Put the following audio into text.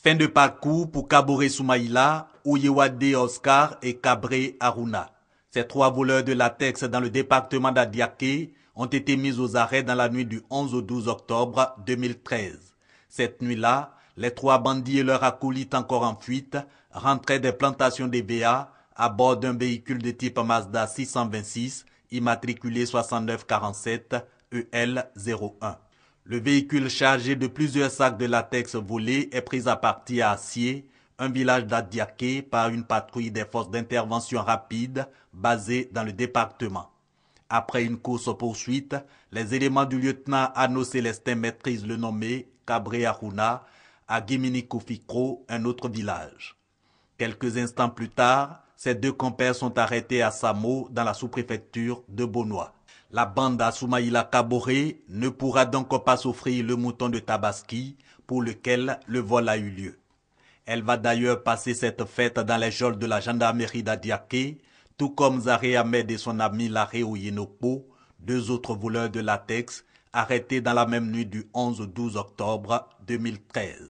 Fin de parcours pour Kabore Soumaïla, Ouyewade Oscar et Cabré Aruna. Ces trois voleurs de latex dans le département d'Adiaké ont été mis aux arrêts dans la nuit du 11 au 12 octobre 2013. Cette nuit-là, les trois bandits et leurs acolytes encore en fuite rentraient des plantations ba à bord d'un véhicule de type Mazda 626 immatriculé 6947 EL01. Le véhicule chargé de plusieurs sacs de latex volés est pris à partie à Acier, un village d'Adiaké, par une patrouille des forces d'intervention rapide basée dans le département. Après une course poursuite, les éléments du lieutenant Anno Célestin maîtrisent le nommé Cabré Aruna à Gimini un autre village. Quelques instants plus tard, ces deux compères sont arrêtés à Samo dans la sous-préfecture de Bonoît. La bande à Soumaïla Kabore ne pourra donc pas s'offrir le mouton de Tabaski pour lequel le vol a eu lieu. Elle va d'ailleurs passer cette fête dans les geôles de la gendarmerie d'Adiaké, tout comme Zare Ahmed et son ami Laré Oyenoko, deux autres voleurs de latex arrêtés dans la même nuit du 11 au 12 octobre 2013.